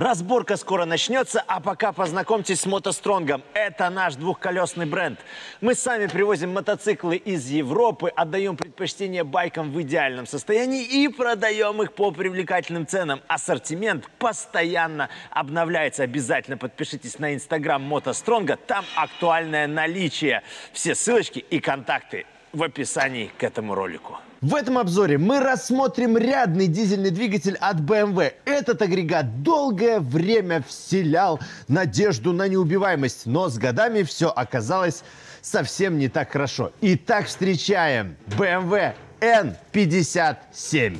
Разборка скоро начнется, а пока познакомьтесь с Мотостронгом. Это наш двухколесный бренд. Мы сами привозим мотоциклы из Европы, отдаем предпочтение байкам в идеальном состоянии и продаем их по привлекательным ценам. Ассортимент постоянно обновляется. Обязательно подпишитесь на инстаграм Мотостронга, там актуальное наличие. Все ссылочки и контакты в описании к этому ролику. В этом обзоре мы рассмотрим рядный дизельный двигатель от BMW. Этот агрегат долгое время вселял надежду на неубиваемость, но с годами все оказалось совсем не так хорошо. Итак, встречаем BMW N57.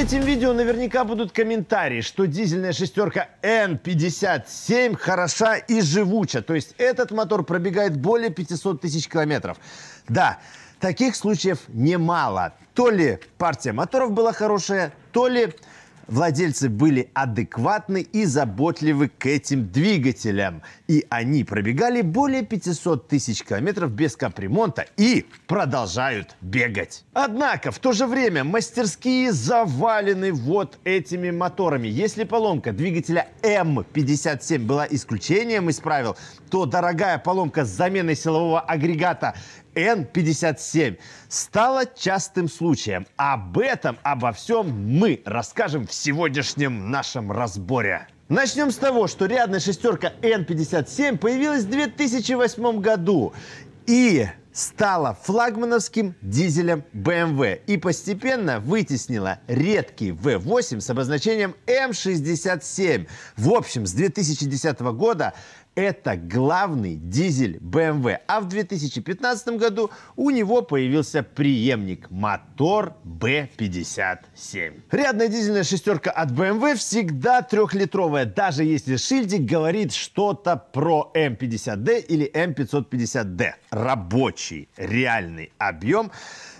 этим видео наверняка будут комментарии, что дизельная шестерка N57 хороша и живуча. То есть этот мотор пробегает более 500 тысяч километров. Да, таких случаев немало. То ли партия моторов была хорошая, то ли Владельцы были адекватны и заботливы к этим двигателям. И они пробегали более 500 тысяч километров без капремонта и продолжают бегать. Однако в то же время мастерские завалены вот этими моторами. Если поломка двигателя М57 была исключением из правил, то дорогая поломка с заменой силового агрегата n 57 стало частым случаем. Об этом, обо всем мы расскажем в сегодняшнем нашем разборе. Начнем с того, что рядная шестерка N57 появилась в 2008 году и стала флагмановским дизелем BMW эм и постепенно вытеснила редкий V8 с обозначением M67. В общем, с 2010 года это главный дизель BMW. Эм а в 2015 году у него появился преемник – мотор B57. Рядная дизельная шестерка от BMW эм всегда трехлитровая, даже если шильдик говорит что-то про M50D эм или M550D. Рабочий реальный объем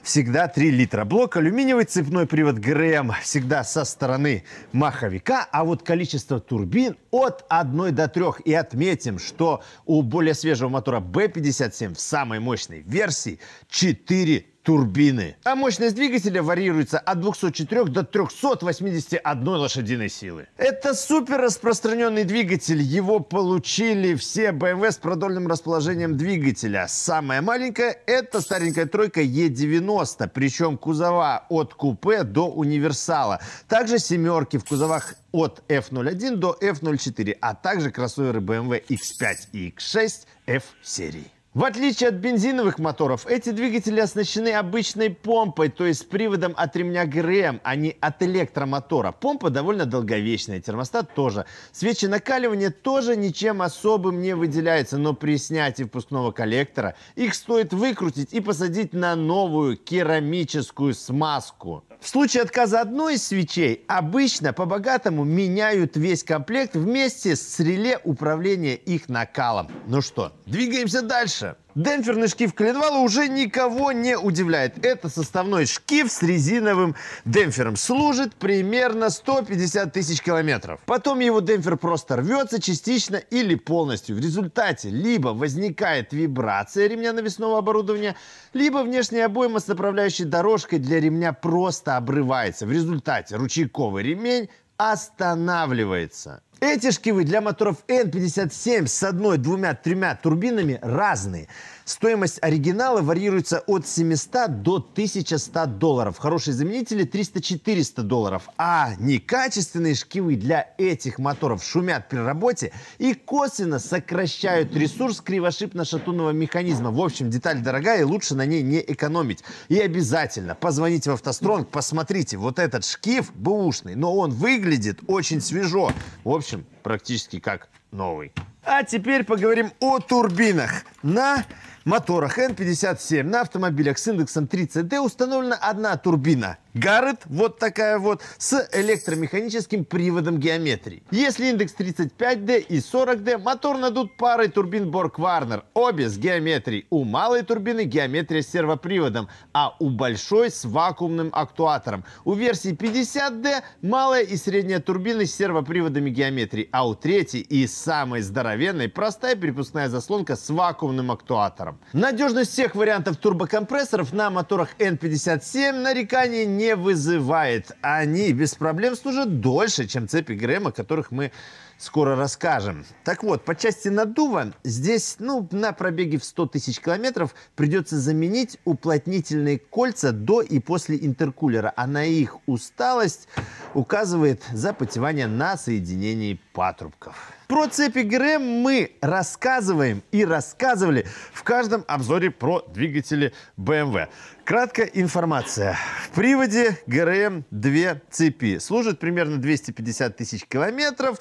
всегда 3 литра. Блок алюминиевый, цепной привод ГРМ всегда со стороны маховика, а вот количество турбин от 1 до 3. И отметим, что у более свежего мотора B57 в самой мощной версии 4 турбины. А мощность двигателя варьируется от 204 до 381 лошадиной силы. Это супер распространенный двигатель. Его получили все BMW эм с продольным расположением двигателя. Самая маленькая – это старенькая тройка E90, причем кузова от купе до универсала. Также семерки в кузовах от F01 до F04, а также кроссоверы BMW X5 эм и X6 F-серии. В отличие от бензиновых моторов, эти двигатели оснащены обычной помпой, то есть приводом от ремня ГРМ, а не от электромотора. Помпа довольно долговечная, термостат тоже. Свечи накаливания тоже ничем особым не выделяются, но при снятии впускного коллектора их стоит выкрутить и посадить на новую керамическую смазку. В случае отказа одной из свечей обычно по-богатому меняют весь комплект вместе с реле управления их накалом. Ну что, двигаемся дальше демпферный шкив коленвала уже никого не удивляет. Это составной шкив с резиновым демпфером. Служит примерно 150 тысяч километров. Потом его демпфер просто рвется частично или полностью. В результате либо возникает вибрация ремня навесного оборудования, либо внешняя обойма с направляющей дорожкой для ремня просто обрывается. В результате ручейковый ремень останавливается. Эти шкивы для моторов N57 с одной, двумя, тремя турбинами разные. Стоимость оригинала варьируется от 700 до 1100 долларов. Хорошие заменители 300-400 долларов. А некачественные шкивы для этих моторов шумят при работе и косвенно сокращают ресурс кривошипно-шатунного механизма. В общем, деталь дорогая и лучше на ней не экономить. И обязательно позвоните в автостронг, посмотрите, вот этот шкив бэушный, но он выглядит очень свежо. В общем, практически как новый. А теперь поговорим о турбинах на моторах Н-57 на автомобилях с индексом 30D установлена одна турбина – Гаррет вот такая вот с электромеханическим приводом геометрии. Если индекс 35D и 40D, мотор надут парой турбин Borg Warner, обе с геометрией. У малой турбины геометрия с сервоприводом, а у большой с вакуумным актуатором. У версии 50D малая и средняя турбины с сервоприводами геометрии, а у третьей и самой здоровенной простая перепускная заслонка с вакуумным актуатором. Надежность всех вариантов турбокомпрессоров на моторах N57 нареканий не не вызывает. Они без проблем служат дольше, чем цепи Грэма, которых мы скоро расскажем. Так вот, по части надува, здесь, ну, на пробеге в 100 тысяч километров придется заменить уплотнительные кольца до и после интеркулера, а на их усталость указывает запотевание на соединении патрубков. Про цепь игры мы рассказываем и рассказывали в каждом обзоре про двигатели BMW. Эм Краткая информация. В приводе ГРМ эм две цепи. служат примерно 250 тысяч километров.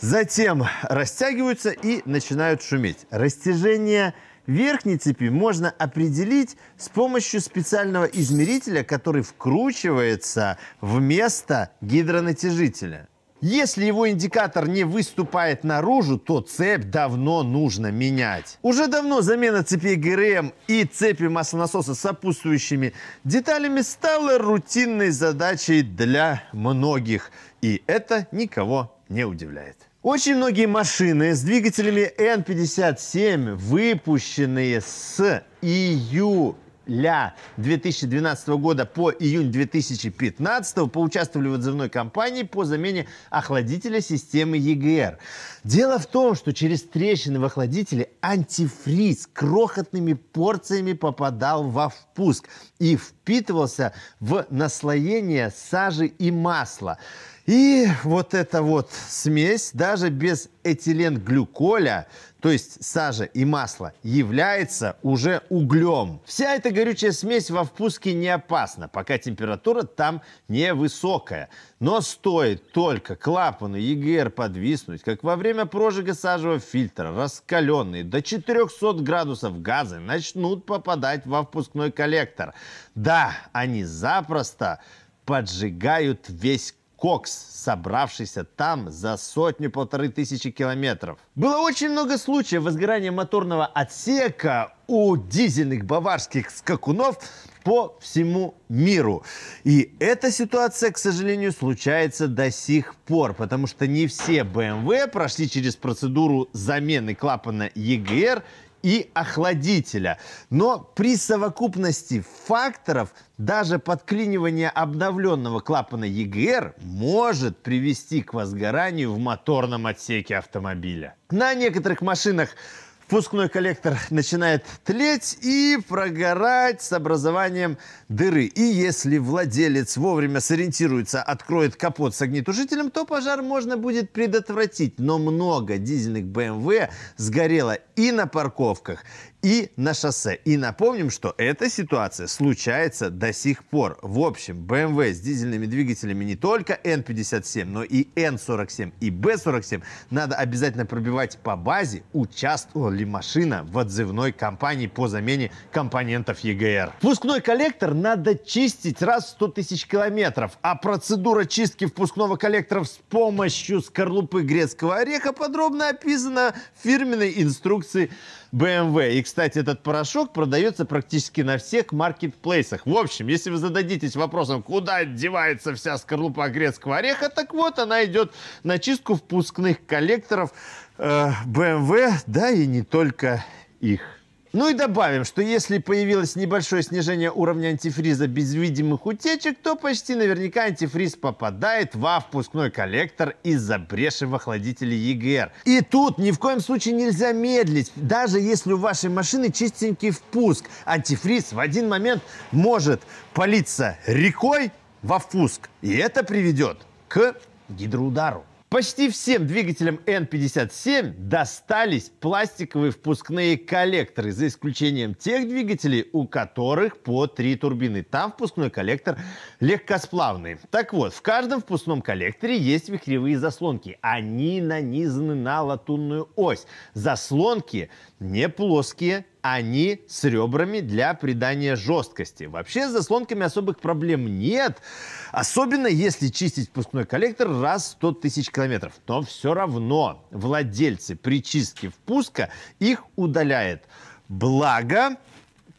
Затем растягиваются и начинают шуметь. Растяжение верхней цепи можно определить с помощью специального измерителя, который вкручивается в место гидронатяжителя. Если его индикатор не выступает наружу, то цепь давно нужно менять. Уже давно замена цепи ГРМ и цепи маслонасоса с сопутствующими деталями стала рутинной задачей для многих. И это никого не удивляет. Очень многие машины с двигателями N57, выпущенные с июля февраля 2012 года по июнь 2015 поучаствовали в отзывной кампании по замене охладителя системы ЕГР. Дело в том, что через трещины в охладителе антифриз крохотными порциями попадал во впуск и впитывался в наслоение сажи и масла. И вот эта вот смесь даже без этиленглюколя, то есть сажа и масло, является уже углем. Вся эта горючая смесь во впуске не опасна, пока температура там невысокая. Но стоит только клапану ЕГР подвиснуть, как во время прожига сажевого фильтра раскаленные до 400 градусов газы начнут попадать во впускной коллектор. Да, они запросто поджигают весь Кокс, собравшийся там за сотню-полторы тысячи километров. Было очень много случаев возгорания моторного отсека у дизельных баварских скакунов по всему миру. И эта ситуация, к сожалению, случается до сих пор, потому что не все BMW эм прошли через процедуру замены клапана EGR и охладителя. Но при совокупности факторов даже подклинивание обновленного клапана EGR может привести к возгоранию в моторном отсеке автомобиля. На некоторых машинах Впускной коллектор начинает тлеть и прогорать с образованием дыры. И если владелец вовремя сориентируется, откроет капот с огнетушителем, то пожар можно будет предотвратить. Но много дизельных BMW сгорело и на парковках, и на шоссе. И напомним, что эта ситуация случается до сих пор. В общем, BMW эм с дизельными двигателями не только N57, но и N47 и B47 надо обязательно пробивать по базе, участвовала ли машина в отзывной кампании по замене компонентов ЕГР. Впускной коллектор надо чистить раз в 100 тысяч километров, а процедура чистки впускного коллектора с помощью скорлупы грецкого ореха подробно описана в фирменной инструкции BMW. И, кстати, этот порошок продается практически на всех маркетплейсах. В общем, если вы зададитесь вопросом, куда девается вся скорлупа грецкого ореха, так вот, она идет на чистку впускных коллекторов э, BMW, да и не только их. Ну и добавим, что если появилось небольшое снижение уровня антифриза без видимых утечек, то почти наверняка антифриз попадает во впускной коллектор из-за бреши в охладителе EGR. И тут ни в коем случае нельзя медлить. Даже если у вашей машины чистенький впуск, антифриз в один момент может политься рекой во впуск. И это приведет к гидроудару. Почти всем двигателям N57 достались пластиковые впускные коллекторы, за исключением тех двигателей, у которых по три турбины. Там впускной коллектор легкосплавный. Так вот, в каждом впускном коллекторе есть вихревые заслонки. Они нанизаны на латунную ось. Заслонки не плоские, они с ребрами для придания жесткости. Вообще с заслонками особых проблем нет, особенно если чистить впускной коллектор раз в 100 тысяч километров. Но все равно владельцы при чистке впуска их удаляет. Благо,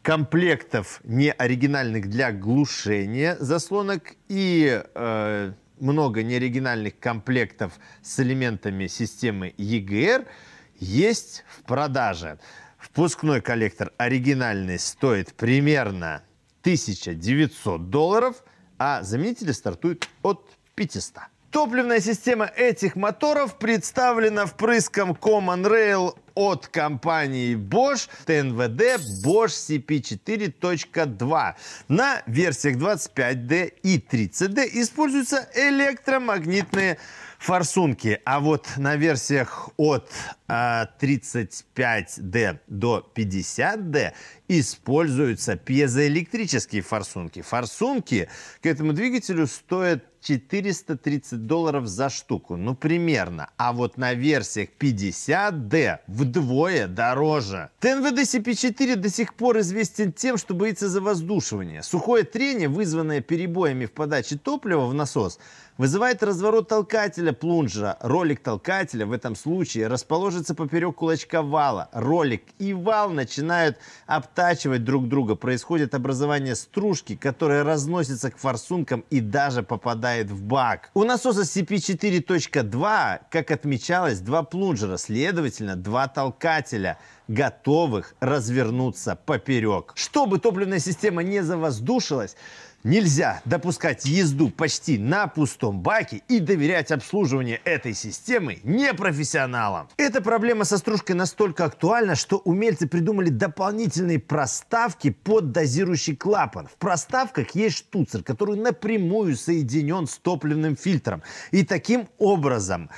комплектов неоригинальных для глушения заслонок и э, много неоригинальных комплектов с элементами системы EGR – есть в продаже. Впускной коллектор оригинальный стоит примерно 1900 долларов, а заменители стартуют от 500. Топливная система этих моторов представлена впрыском Common Rail от компании Bosch TNVD Bosch CP4.2. На версиях 25D и 30D используются электромагнитные форсунки. А вот на версиях от 35D а, до 50D используются пьезоэлектрические форсунки. Форсунки к этому двигателю стоят 430 долларов за штуку, ну примерно. А вот на версиях 50D вдвое дороже. ТНВД CP4 до сих пор известен тем, что боится за воздушивание, Сухое трение, вызванное перебоями в подаче топлива в насос, Вызывает разворот толкателя плунжера. Ролик толкателя в этом случае расположится поперек кулачка вала. Ролик и вал начинают обтачивать друг друга. Происходит образование стружки, которая разносится к форсункам и даже попадает в бак. У насоса CP4.2, как отмечалось, два плунжера, следовательно, два толкателя готовых развернуться поперек. Чтобы топливная система не завоздушилась, Нельзя допускать езду почти на пустом баке и доверять обслуживанию этой системы непрофессионалам. Эта проблема со стружкой настолько актуальна, что умельцы придумали дополнительные проставки под дозирующий клапан. В проставках есть штуцер, который напрямую соединен с топливным фильтром. И таким образом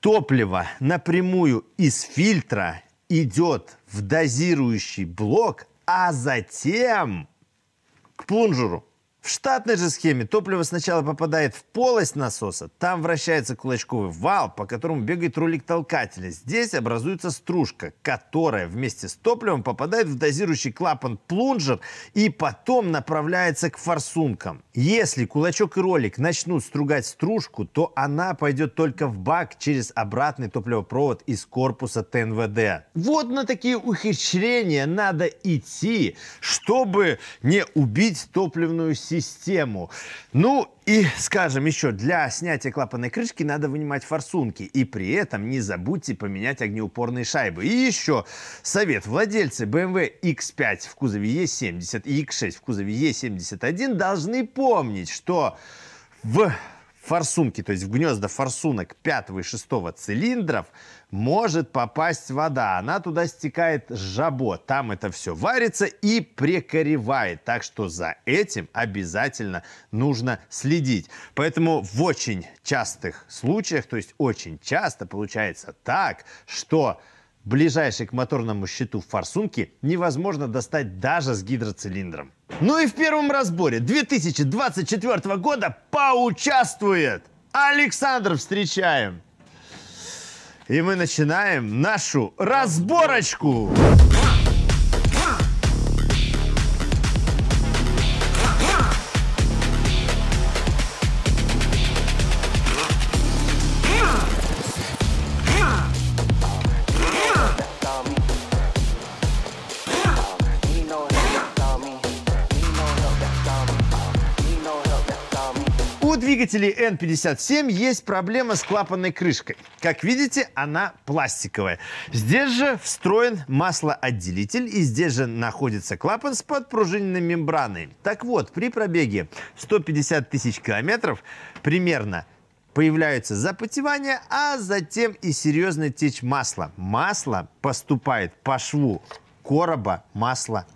топливо напрямую из фильтра идет в дозирующий блок, а затем к плунжеру. В штатной же схеме топливо сначала попадает в полость насоса, там вращается кулачковый вал, по которому бегает рулик толкателя. Здесь образуется стружка, которая вместе с топливом попадает в дозирующий клапан плунжер и потом направляется к форсункам. Если кулачок и ролик начнут стругать стружку, то она пойдет только в бак через обратный топливопровод из корпуса ТНВД. Вот на такие ухищрения надо идти, чтобы не убить топливную систему систему. Ну и, скажем еще, для снятия клапанной крышки надо вынимать форсунки. И при этом не забудьте поменять огнеупорные шайбы. И еще совет. Владельцы BMW X5 эм в кузове E70 и X6 в кузове E71 должны помнить, что в форсунки, то есть в гнезда форсунок 5 и 6 цилиндров, может попасть вода. Она туда стекает с жабо, там это все варится и прикоревает. Так что за этим обязательно нужно следить. Поэтому в очень частых случаях, то есть очень часто получается так, что ближайший к моторному щиту форсунки невозможно достать даже с гидроцилиндром. Ну и в первом разборе 2024 года поучаствует Александр. Встречаем. И мы начинаем нашу разборочку. разборочку. У двигателей N57 есть проблема с клапанной крышкой. Как видите, она пластиковая. Здесь же встроен маслоотделитель, и здесь же находится клапан с подпружиненной мембраной. Так вот, при пробеге 150 тысяч километров примерно появляются запотевания, а затем и серьезная течь масла. Масло поступает по шву короба масла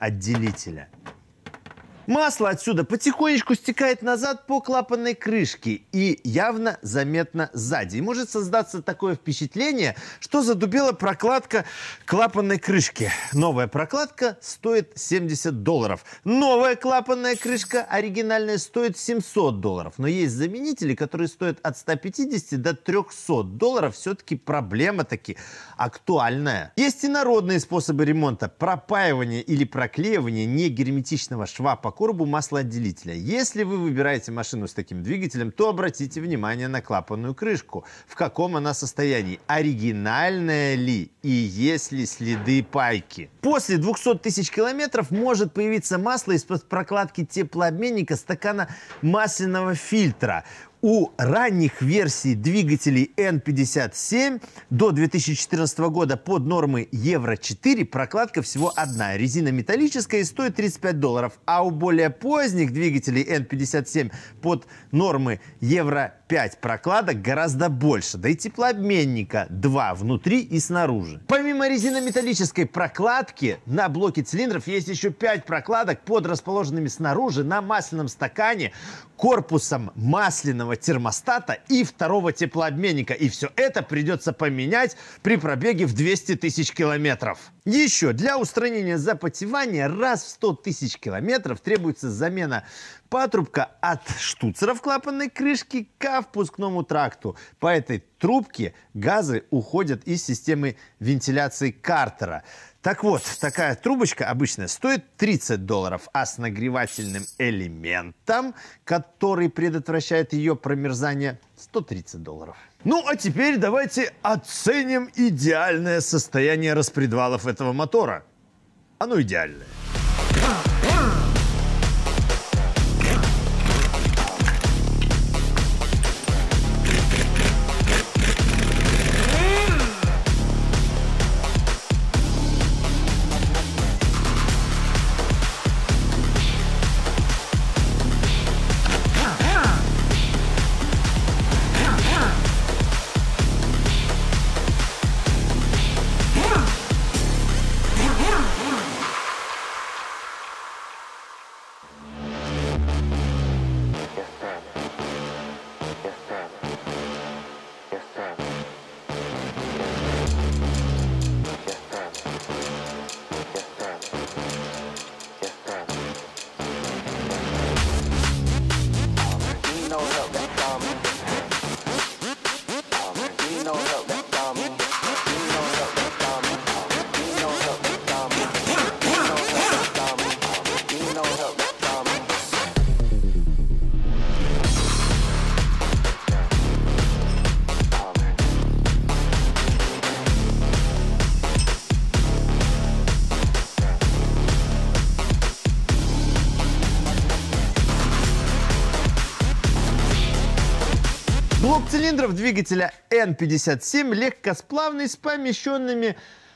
Масло отсюда потихонечку стекает назад по клапанной крышке и явно заметно сзади. И может создаться такое впечатление, что задубела прокладка клапанной крышки. Новая прокладка стоит 70 долларов. Новая клапанная крышка оригинальная стоит 700 долларов. Но есть заменители, которые стоят от 150 до 300 долларов. Все-таки проблема таки актуальная. Есть и народные способы ремонта. Пропаивание или проклеивание негерметичного шва по коробу маслоотделителя. Если вы выбираете машину с таким двигателем, то обратите внимание на клапанную крышку, в каком она состоянии, оригинальная ли и есть ли следы пайки. После 200 тысяч километров может появиться масло из-под прокладки теплообменника стакана масляного фильтра у ранних версий двигателей N57 до 2014 года под нормы Евро-4 прокладка всего одна. Резина металлическая и стоит 35 долларов. А у более поздних двигателей N57 под нормы Евро-4 5 прокладок гораздо больше, да и теплообменника 2 внутри и снаружи. Помимо резинометаллической прокладки, на блоке цилиндров есть еще 5 прокладок под расположенными снаружи на масляном стакане корпусом масляного термостата и второго теплообменника. И все это придется поменять при пробеге в 200 тысяч километров. Еще для устранения запотевания раз в 100 тысяч километров требуется замена патрубка от штуцера в клапанной крышке к впускному тракту. По этой трубке газы уходят из системы вентиляции картера. Так вот, такая трубочка обычно стоит 30 долларов, а с нагревательным элементом, который предотвращает ее промерзание, 130 долларов. Ну, а теперь давайте оценим идеальное состояние распредвалов этого мотора. Оно идеальное. Блок цилиндров двигателя N57 легкосплавный с помещенными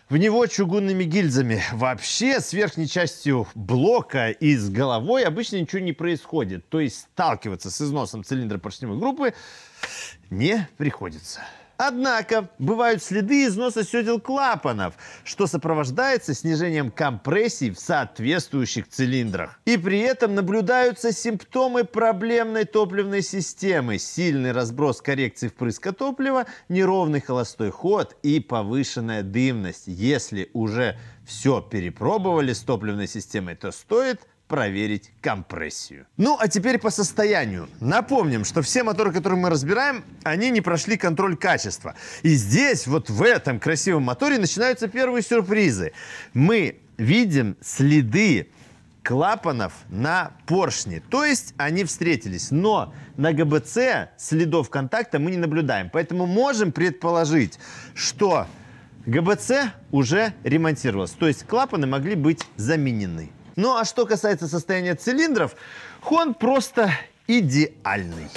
в него чугунными гильзами. Вообще с верхней частью блока и с головой обычно ничего не происходит. То есть сталкиваться с износом цилиндра поршневой группы не приходится. Однако бывают следы износа седел клапанов, что сопровождается снижением компрессии в соответствующих цилиндрах. И при этом наблюдаются симптомы проблемной топливной системы, сильный разброс коррекции впрыска топлива, неровный холостой ход и повышенная дымность. Если уже все перепробовали с топливной системой, то стоит проверить компрессию. Ну, а теперь по состоянию. Напомним, что все моторы, которые мы разбираем, они не прошли контроль качества. И здесь, вот в этом красивом моторе, начинаются первые сюрпризы. Мы видим следы клапанов на поршне. То есть они встретились, но на ГБЦ следов контакта мы не наблюдаем. Поэтому можем предположить, что ГБЦ уже ремонтировалось. То есть клапаны могли быть заменены. Ну а что касается состояния цилиндров, хон просто идеальный.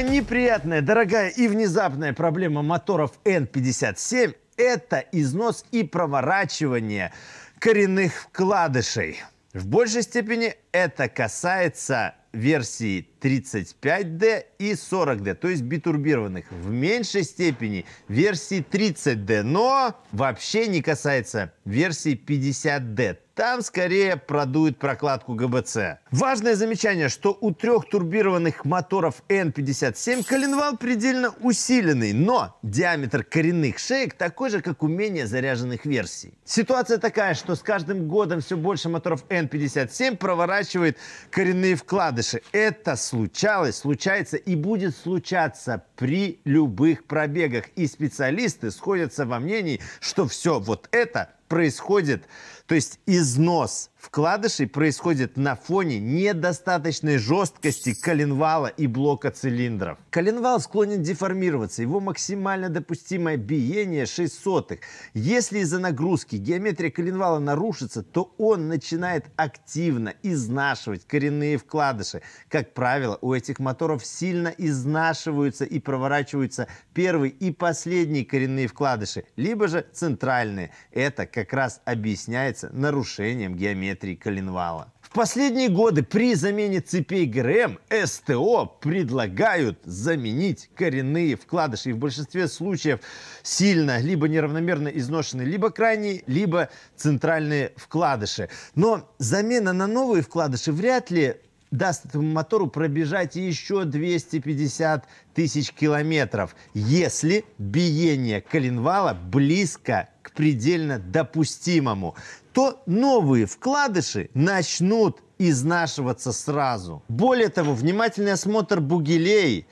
Самая неприятная, дорогая и внезапная проблема моторов N57 – это износ и проворачивание коренных вкладышей. В большей степени это касается версии 35D и 40D, то есть битурбированных, в меньшей степени версии 30D, но вообще не касается версии 50D. Там скорее продует прокладку ГБЦ. Важное замечание, что у трех турбированных моторов N57 коленвал предельно усиленный, но диаметр коренных шеек такой же, как у менее заряженных версий. Ситуация такая, что с каждым годом все больше моторов N57 проворачивает коренные вклады вкладыши. Это случалось, случается и будет случаться при любых пробегах. И специалисты сходятся во мнении, что все вот это происходит, то есть износ вкладышей происходит на фоне недостаточной жесткости коленвала и блока цилиндров. Коленвал склонен деформироваться, его максимально допустимое биение 6 сотых. Если из-за нагрузки геометрия коленвала нарушится, то он начинает активно изнашивать коренные вкладыши. Как правило, у этих моторов сильно изнашиваются и проворачиваются первый и последний коренные вкладыши, либо же центральные. Это как раз объясняется нарушением геометрии геометрии коленвала. В последние годы при замене цепей ГРМ СТО предлагают заменить коренные вкладыши. И в большинстве случаев сильно либо неравномерно изношены либо крайние, либо центральные вкладыши. Но замена на новые вкладыши вряд ли даст этому мотору пробежать еще 250 тысяч километров, если биение коленвала близко к предельно допустимому то новые вкладыши начнут изнашиваться сразу. Более того, внимательный осмотр бугелей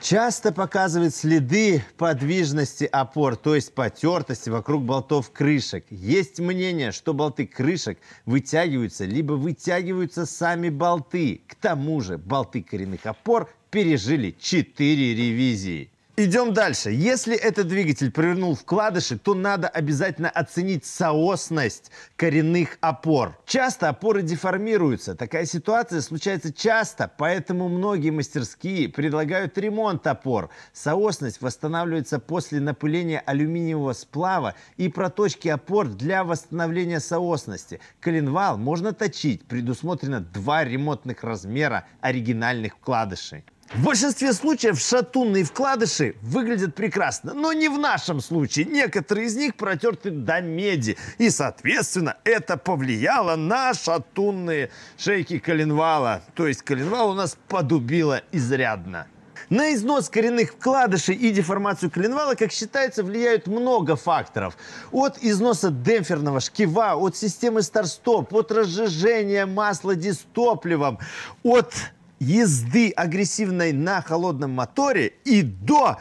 часто показывает следы подвижности опор, то есть потертости вокруг болтов крышек. Есть мнение, что болты крышек вытягиваются, либо вытягиваются сами болты. К тому же болты коренных опор пережили 4 ревизии. Идем дальше. Если этот двигатель провернул вкладыши, то надо обязательно оценить соосность коренных опор. Часто опоры деформируются. Такая ситуация случается часто, поэтому многие мастерские предлагают ремонт опор. Соосность восстанавливается после напыления алюминиевого сплава и проточки опор для восстановления соосности. Коленвал можно точить. Предусмотрено два ремонтных размера оригинальных вкладышей. В большинстве случаев шатунные вкладыши выглядят прекрасно, но не в нашем случае. Некоторые из них протерты до меди, и, соответственно, это повлияло на шатунные шейки коленвала. То есть коленвал у нас подубило изрядно. На износ коренных вкладышей и деформацию коленвала, как считается, влияют много факторов. От износа демпферного шкива, от системы старт-стоп, от разжижения масла дистопливом, от езды агрессивной на холодном моторе и до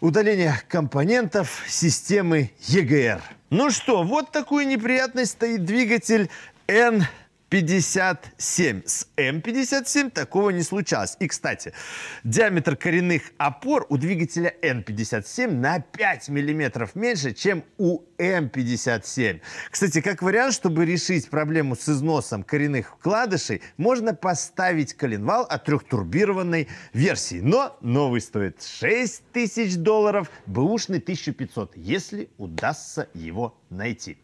удаления компонентов системы ЕГР. Ну что, вот такую неприятность стоит двигатель N 57. С М57 такого не случалось. И, кстати, диаметр коренных опор у двигателя М57 на 5 миллиметров меньше, чем у М57. Кстати, как вариант, чтобы решить проблему с износом коренных вкладышей, можно поставить коленвал от трехтурбированной версии. Но новый стоит 6 тысяч долларов, бэушный 1500, если удастся его найти.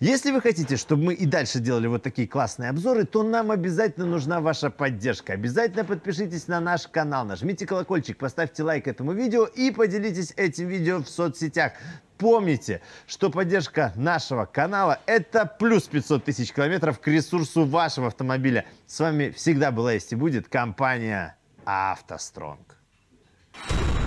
Если вы хотите, чтобы мы и дальше делали вот такие классные обзоры, то нам обязательно нужна ваша поддержка. Обязательно подпишитесь на наш канал, нажмите колокольчик, поставьте лайк этому видео и поделитесь этим видео в соцсетях. Помните, что поддержка нашего канала – это плюс 500 тысяч километров к ресурсу вашего автомобиля. С вами всегда была есть и будет компания «АвтоСтронг». Thank